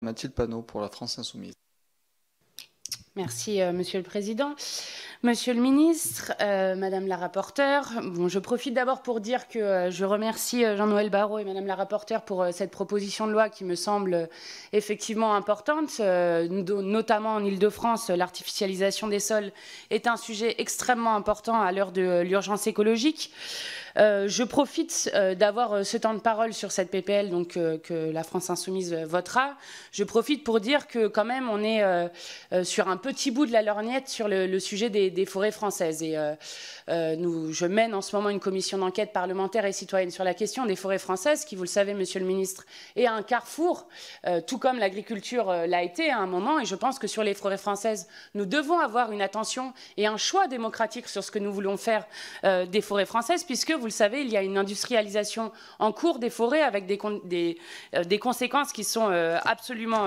Mathilde Panot pour la France Insoumise. Merci, euh, Monsieur le Président. Monsieur le ministre, euh, Madame la rapporteure, bon, je profite d'abord pour dire que euh, je remercie euh, Jean-Noël Barrault et Madame la rapporteure pour cette proposition de loi qui me semble effectivement importante, notamment en Ile-de-France. L'artificialisation des sols est un sujet extrêmement important à l'heure de l'urgence écologique. je profite d'avoir ce temps de parole sur cette PPL donc, que la France Insoumise votera. Je profite pour dire que quand même on est sur un petit bout de la lorgnette sur le sujet des des forêts françaises. Et euh, euh, nous, je mène en ce moment une commission d'enquête parlementaire et citoyenne sur la question des forêts françaises, qui, vous le savez, Monsieur le Ministre, est un carrefour, euh, tout comme l'agriculture l'a été à un moment. Et je pense que sur les forêts françaises, nous devons avoir une attention et un choix démocratique sur ce que nous voulons faire des forêts françaises, puisque, vous le savez, il y a une industrialisation en cours des forêts avec des, des, conséquences qui sont absolument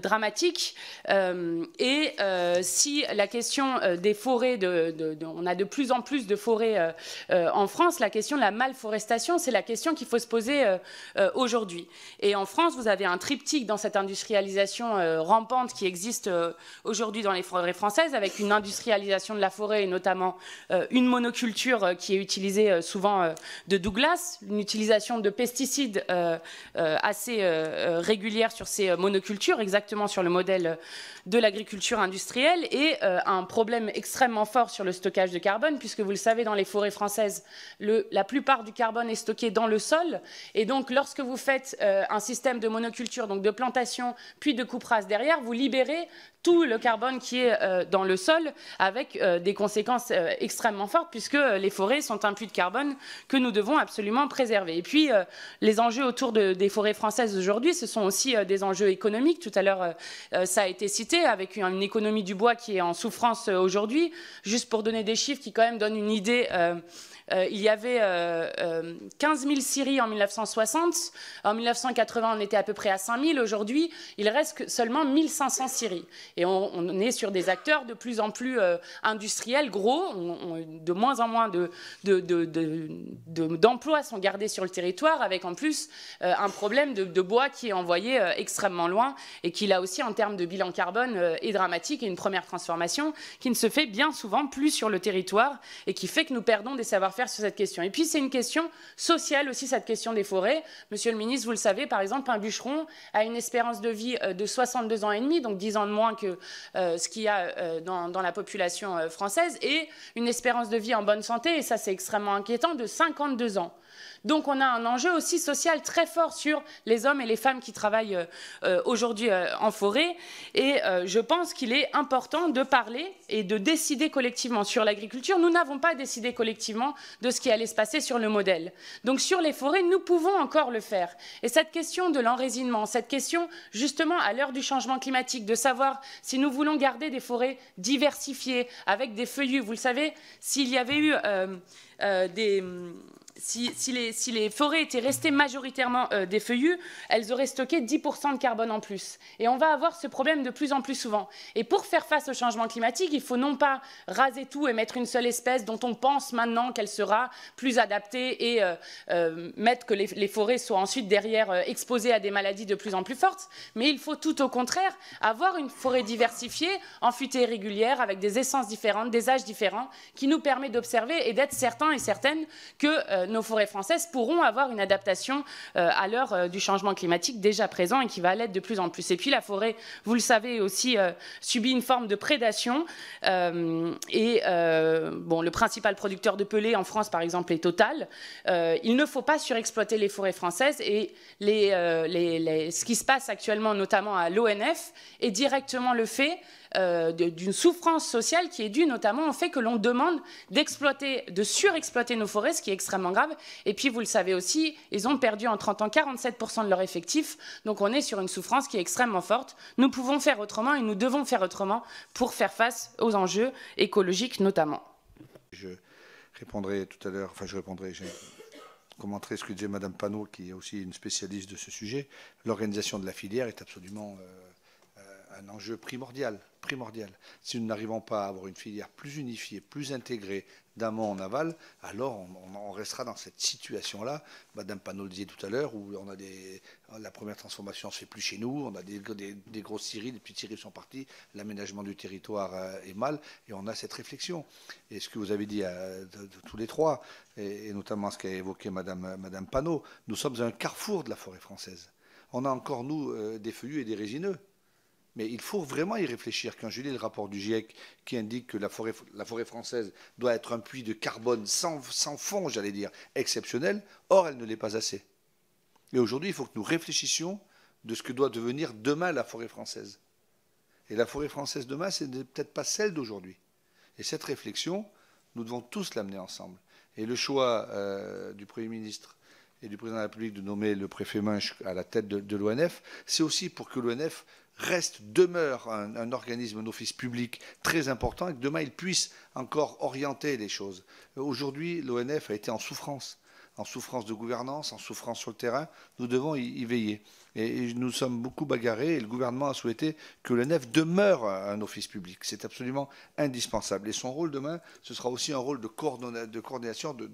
dramatiques. et si la question des forêts, on a de plus en plus de forêts euh, euh, en France, la question de la malforestation, c'est la question qu'il faut se poser euh, aujourd'hui. Et en France, vous avez un triptyque dans cette industrialisation rampante qui existe aujourd'hui dans les forêts françaises, avec une industrialisation de la forêt et notamment une monoculture qui est utilisée souvent de Douglas, une utilisation de pesticides assez régulière sur ces monocultures, exactement sur le modèle de l'agriculture industrielle, et un problème extrêmement fort sur le stockage de carbone, puisque vous le savez, dans les forêts françaises, le, la plupart du carbone est stocké dans le sol. Et donc, lorsque vous faites euh, un système de monoculture, donc de plantation, puis de coupe derrière, vous libérez tout le carbone qui est euh, dans le sol, avec euh, des conséquences extrêmement fortes, puisque les forêts sont un puits de carbone que nous devons absolument préserver. Et puis, les enjeux autour des forêts françaises aujourd'hui, ce sont aussi des enjeux économiques. Tout à l'heure, ça a été cité, avec une économie du bois qui est en souffrance aujourd'hui juste pour donner des chiffres qui quand même donnent une idée euh, euh, il y avait 15 000 Syries en 1960. En 1980, on était à peu près à 5 000. Aujourd'hui, il reste que seulement 500 Syries. Et on, est sur des acteurs de plus en plus euh, industriels, gros. de moins en moins d'emplois de, de, sont gardés sur le territoire, avec en plus euh, un problème de, bois qui est envoyé extrêmement loin et qui, là aussi, en termes de bilan carbone, est dramatique et une première transformation qui ne se fait bien souvent plus sur le territoire et qui fait que nous perdons des savoir-faire sur cette question. Et puis, c'est une question sociale aussi, cette question des forêts. Monsieur le ministre, vous le savez, par exemple, un bûcheron a une espérance de vie euh, de 62 ans et demi, donc 10 ans de moins que euh, ce qu'il y a euh, dans, la population française, et une espérance de vie en bonne santé, et ça c'est extrêmement inquiétant, de 52 ans. Donc on a un enjeu aussi social très fort sur les hommes et les femmes qui travaillent euh, euh, aujourd'hui euh, en forêt. Et je pense qu'il est important de parler et de décider collectivement sur l'agriculture. Nous n'avons pas décidé collectivement de ce qui allait se passer sur le modèle. Donc sur les forêts, nous pouvons encore le faire. Et cette question de l'enrésinement, cette question justement à l'heure du changement climatique, de savoir si nous voulons garder des forêts diversifiées avec des feuillus. Vous le savez, s'il y avait eu des si, les, forêts étaient restées majoritairement euh, des feuillus, elles auraient stocké 10% de carbone en plus. Et on va avoir ce problème de plus en plus souvent. Et pour faire face au changement climatique, il faut non pas raser tout et mettre une seule espèce dont on pense maintenant qu'elle sera plus adaptée et euh, euh, mettre que les, forêts soient ensuite derrière exposées à des maladies de plus en plus fortes, mais il faut tout au contraire avoir une forêt diversifiée, en futée régulière, avec des essences différentes, des âges différents, qui nous permet d'observer et d'être certains et certaines que nos forêts françaises pourront avoir une adaptation euh, à l'heure euh, du changement climatique déjà présent et qui va l'être de plus en plus. Et puis la forêt, vous le savez aussi, euh, subit une forme de prédation. et bon, le principal producteur de pelée en France, par exemple, est Total. il ne faut pas surexploiter les forêts françaises et ce qui se passe actuellement, notamment à l'ONF, est directement le fait euh, d'une souffrance sociale qui est due notamment au fait que l'on demande d'exploiter, de surexploiter nos forêts, ce qui est extrêmement grave. Et puis, vous le savez aussi, ils ont perdu en 30 ans 47% de leur effectif. Donc, on est sur une souffrance qui est extrêmement forte. Nous pouvons faire autrement et nous devons faire autrement pour faire face aux enjeux écologiques notamment. Je répondrai tout à l'heure, enfin, je répondrai, je commenterai ce que disait Madame Panot, qui est aussi une spécialiste de ce sujet. L'organisation de la filière est absolument. Euh, un enjeu primordial. primordial. Si nous n'arrivons pas à avoir une filière plus unifiée, plus intégrée d'amont en aval, alors on, restera dans cette situation-là. Madame Panot le disait tout à l'heure, où on a des, la première transformation ne se fait plus chez nous, on a des, grosses scieries, des petites scieries sont parties, l'aménagement du territoire euh, est mal, et on a cette réflexion. Et ce que vous avez dit à, euh, tous les trois, et, notamment ce qu'a évoqué Madame, euh, Madame Panot, nous sommes à un carrefour de la forêt française. On a encore, nous, des feuillus et des résineux. Mais il faut vraiment y réfléchir. Quand je lis le rapport du GIEC qui indique que la forêt, française doit être un puits de carbone sans, fond, j'allais dire, exceptionnel, or elle ne l'est pas assez. Et aujourd'hui, il faut que nous réfléchissions de ce que doit devenir demain la forêt française. Et la forêt française demain, ce n'est peut-être pas celle d'aujourd'hui. Et cette réflexion, nous devons tous l'amener ensemble. Et le choix euh, du Premier ministre et du président de la République de nommer le préfet Munch à la tête de l'ONF, c'est aussi pour que l'ONF reste, demeure un, organisme, d'office public très important et que demain il puisse encore orienter les choses. Euh, aujourd'hui, l'ONF a été en souffrance en souffrance de gouvernance, en souffrance sur le terrain, nous devons y, veiller. Et, nous sommes beaucoup bagarrés et le gouvernement a souhaité que le e demeure un office public. C'est absolument indispensable. Et son rôle demain, ce sera aussi un rôle de, coordination, de,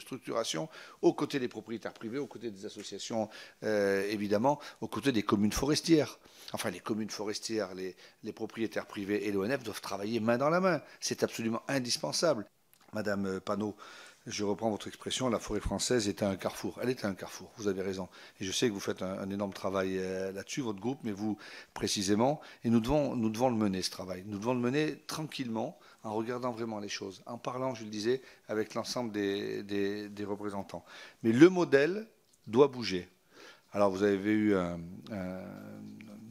structuration aux côtés des propriétaires privés, aux côtés des associations, euh, évidemment, aux côtés des communes forestières. Enfin, les communes forestières, les, propriétaires privés et l'ONF e doivent travailler main dans la main. C'est absolument indispensable. Madame Panot, je reprends votre expression, la forêt française était un carrefour. Elle était un carrefour, vous avez raison. Et je sais que vous faites un, énorme travail euh, là-dessus, votre groupe, mais vous précisément. Et nous devons, nous devons le mener, ce travail. Nous devons le mener tranquillement, en regardant vraiment les choses, en parlant, je le disais, avec l'ensemble des, représentants. Mais le modèle doit bouger. Alors vous avez eu un, euh,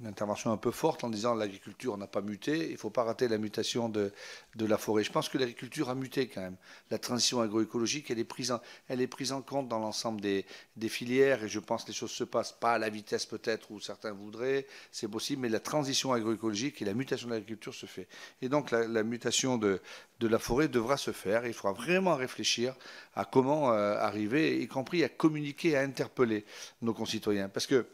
une intervention un peu forte en disant l'agriculture n'a pas muté, il ne faut pas rater la mutation de, de la forêt. Je pense que l'agriculture a muté quand même. La transition agroécologique, elle est prise en, elle est prise en compte dans l'ensemble des, des, filières et je pense que les choses se passent pas à la vitesse peut-être où certains voudraient, c'est possible, mais la transition agroécologique et la mutation de l'agriculture se fait. Et donc la, mutation de, de, la forêt devra se faire. Il faudra vraiment réfléchir à comment euh, arriver, y compris à communiquer, à interpeller nos concitoyens. Parce que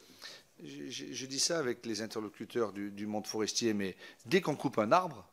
je, dis ça avec les interlocuteurs du monde forestier, mais dès qu'on coupe un arbre,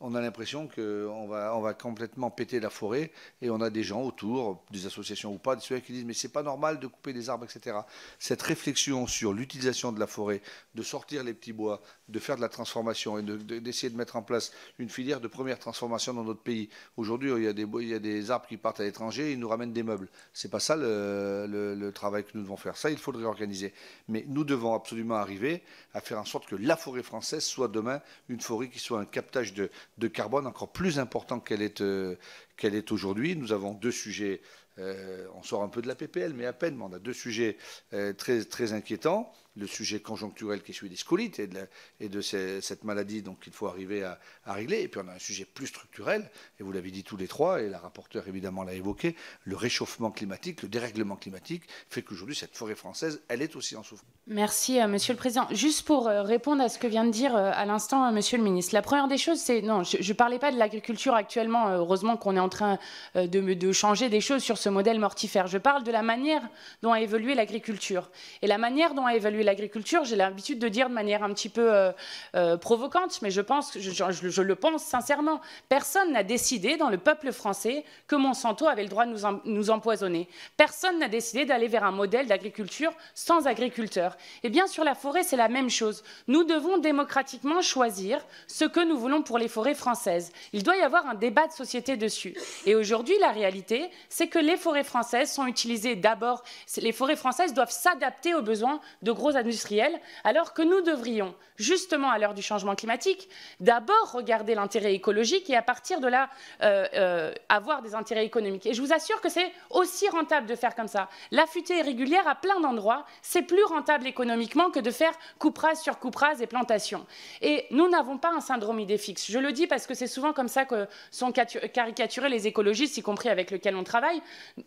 on a l'impression qu'on va, on va complètement péter la forêt et on a des gens autour, des associations ou pas, des qui disent mais c'est pas normal de couper des arbres, etc. Cette réflexion sur l'utilisation de la forêt, de sortir les petits bois, de faire de la transformation et d'essayer de, mettre en place une filière de première transformation dans notre pays. Aujourd'hui, il, y a des, il y a des arbres qui partent à l'étranger et ils nous ramènent des meubles. C'est pas ça le, le travail que nous devons faire. Ça, il faudrait le réorganiser. Mais nous devons absolument arriver à faire en sorte que la forêt française soit demain une forêt qui soit un captage de de carbone encore plus important qu'elle est, euh, est aujourd'hui. Nous avons deux sujets, euh, on sort un peu de la PPL, mais à peine, mais on a deux sujets euh, très inquiétants le sujet conjoncturel qui est celui des scolites et de, et de cette maladie donc qu'il faut arriver à, régler. Et puis on a un sujet plus structurel, et vous l'avez dit tous les trois, et la rapporteure évidemment l'a évoqué, le réchauffement climatique, le dérèglement climatique fait qu'aujourd'hui cette forêt française, elle est aussi en souffrance. Merci euh, Monsieur le Président. Juste pour euh, répondre à ce que vient de dire euh, à l'instant Monsieur le Ministre, la première des choses, c'est non, je ne parlais pas de l'agriculture actuellement. Heureusement qu'on est en train de, de changer des choses sur ce modèle mortifère. Je parle de la manière dont a évolué l'agriculture et la manière dont a évolué l'agriculture, j'ai l'habitude de dire de manière un petit peu euh, euh, provocante, mais je pense, je, je, le pense sincèrement, personne n'a décidé dans le peuple français que Monsanto avait le droit de nous, nous empoisonner. Personne n'a décidé d'aller vers un modèle d'agriculture sans agriculteurs. Et eh bien sur la forêt, c'est la même chose. Nous devons démocratiquement choisir ce que nous voulons pour les forêts françaises. Il doit y avoir un débat de société dessus. Et aujourd'hui, la réalité, c'est que les forêts françaises sont utilisées d'abord, les forêts françaises doivent s'adapter aux besoins de gros industriels, alors que nous devrions, justement à l'heure du changement climatique, d'abord regarder l'intérêt écologique et à partir de là euh, euh, avoir des intérêts économiques. Et je vous assure que c'est aussi rentable de faire comme ça. La futée irrégulière régulière à plein d'endroits, c'est plus rentable économiquement que de faire couperase sur couperase et plantation. Et nous n'avons pas un syndrome idée fixe. Je le dis parce que c'est souvent comme ça que sont caricaturés les écologistes, y compris avec lesquels on travaille.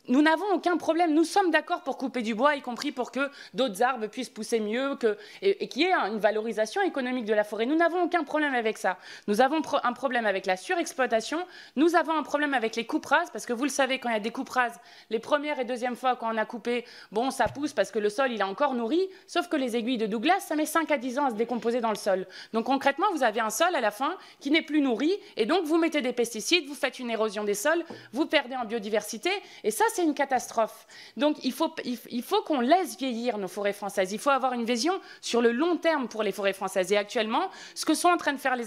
Nous n'avons aucun problème. Nous sommes d'accord pour couper du bois, y compris pour que d'autres arbres puissent pousser c'est mieux, que, et, qui qu'il y ait une valorisation économique de la forêt. Nous n'avons aucun problème avec ça. Nous avons un problème avec la surexploitation, nous avons un problème avec les coupes rases, parce que vous le savez, quand il y a des coupes rases, les premières et deuxièmes fois quand on a coupé, bon, ça pousse parce que le sol, il est encore nourri, sauf que les aiguilles de Douglas, ça met 5 à 10 ans à se décomposer dans le sol. Donc concrètement, vous avez un sol à la fin qui n'est plus nourri, et donc vous mettez des pesticides, vous faites une érosion des sols, vous perdez en biodiversité, et ça, c'est une catastrophe. Donc il faut, il faut qu'on laisse vieillir nos forêts françaises, il faut avoir une vision sur le long terme pour les forêts françaises. Et actuellement, ce que sont en train de faire les,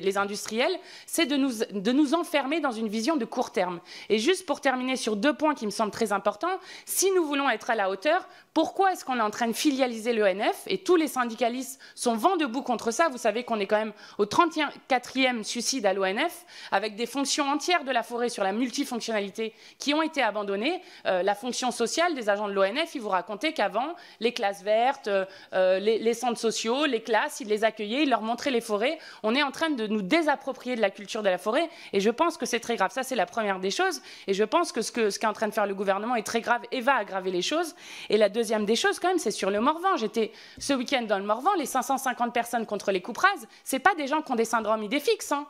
les, industriels, c'est de nous, de nous enfermer dans une vision de court terme. Et juste pour terminer sur deux points qui me semblent très importants, si nous voulons être à la hauteur, pourquoi est-ce qu'on est en train de filialiser l'ONF Et tous les syndicalistes sont vent debout contre ça. Vous savez qu'on est quand même au 34e suicide à l'ONF, avec des fonctions entières de la forêt sur la multifonctionnalité qui ont été abandonnées. Euh, la fonction sociale des agents de l'ONF, ils vous racontaient qu'avant, les classes vertes, euh, euh, les, centres sociaux, les classes, il les accueillait, il leur montrait les forêts. On est en train de nous désapproprier de la culture de la forêt et je pense que c'est très grave. Ça, c'est la première des choses et je pense que ce qu'est en train de faire le gouvernement est très grave et va aggraver les choses. Et la deuxième des choses, quand même, c'est sur le Morvan. J'étais ce week-end dans le Morvan, les 550 personnes contre les couperas, c'est pas des gens qui ont des syndromes idéfiques, Hein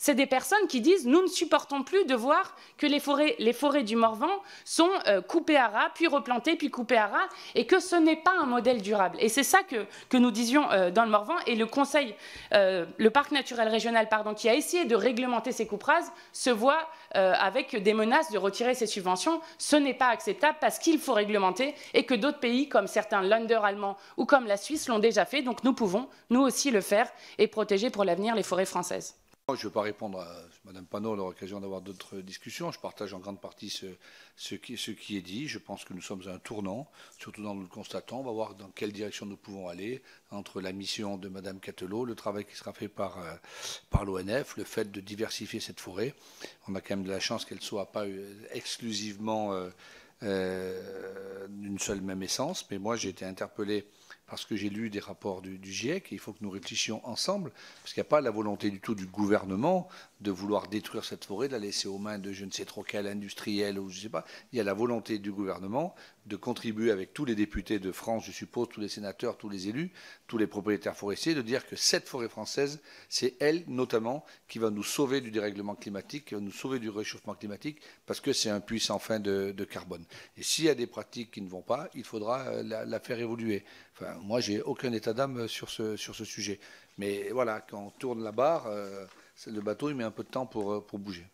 c'est des personnes qui disent nous ne supportons plus de voir que les forêts, du Morvan sont euh, coupées à ras, puis replantées, puis coupées à ras, et que ce n'est pas un modèle durable. Et c'est ça que, nous disions euh, dans le Morvan, et le Conseil, euh, le Parc naturel régional, pardon, qui a essayé de réglementer ces coupes se voit avec des menaces de retirer ses subventions. Ce n'est pas acceptable parce qu'il faut réglementer et que d'autres pays, comme certains Länder allemands ou comme la Suisse, l'ont déjà fait. Donc nous pouvons, nous aussi, le faire et protéger pour l'avenir les forêts françaises. Je ne vais pas répondre à Mme Panot, on aura l'occasion d'avoir d'autres discussions. Je partage en grande partie ce, qui, est dit. Je pense que nous sommes à un tournant, surtout dans le constatant. On va voir dans quelle direction nous pouvons aller entre la mission de Mme Catelot, le travail qui sera fait par, euh, l'ONF, le fait de diversifier cette forêt. On a quand même de la chance qu'elle ne soit pas euh, exclusivement euh, d'une seule même essence. Mais moi, j'ai été interpellé parce que j'ai lu des rapports du, GIEC, il faut que nous réfléchissions ensemble, parce qu'il n'y a pas la volonté du tout du gouvernement de vouloir détruire cette forêt, de la laisser aux mains de je ne sais trop quel industriel ou je sais pas. Il y a la volonté du gouvernement de contribuer avec tous les députés de France, je suppose, tous les sénateurs, tous les élus, tous les propriétaires forestiers, de dire que cette forêt française, c'est elle notamment qui va nous sauver du dérèglement climatique, qui va nous sauver du réchauffement climatique, parce que c'est un puits sans fin de, carbone. Et s'il y a des pratiques qui ne vont pas, il faudra euh, la faire évoluer. Moi, moi, j'ai aucun état d'âme euh, sur ce, sujet. Mais voilà, quand on tourne la barre, euh, le bateau, il met un peu de temps pour euh, bouger.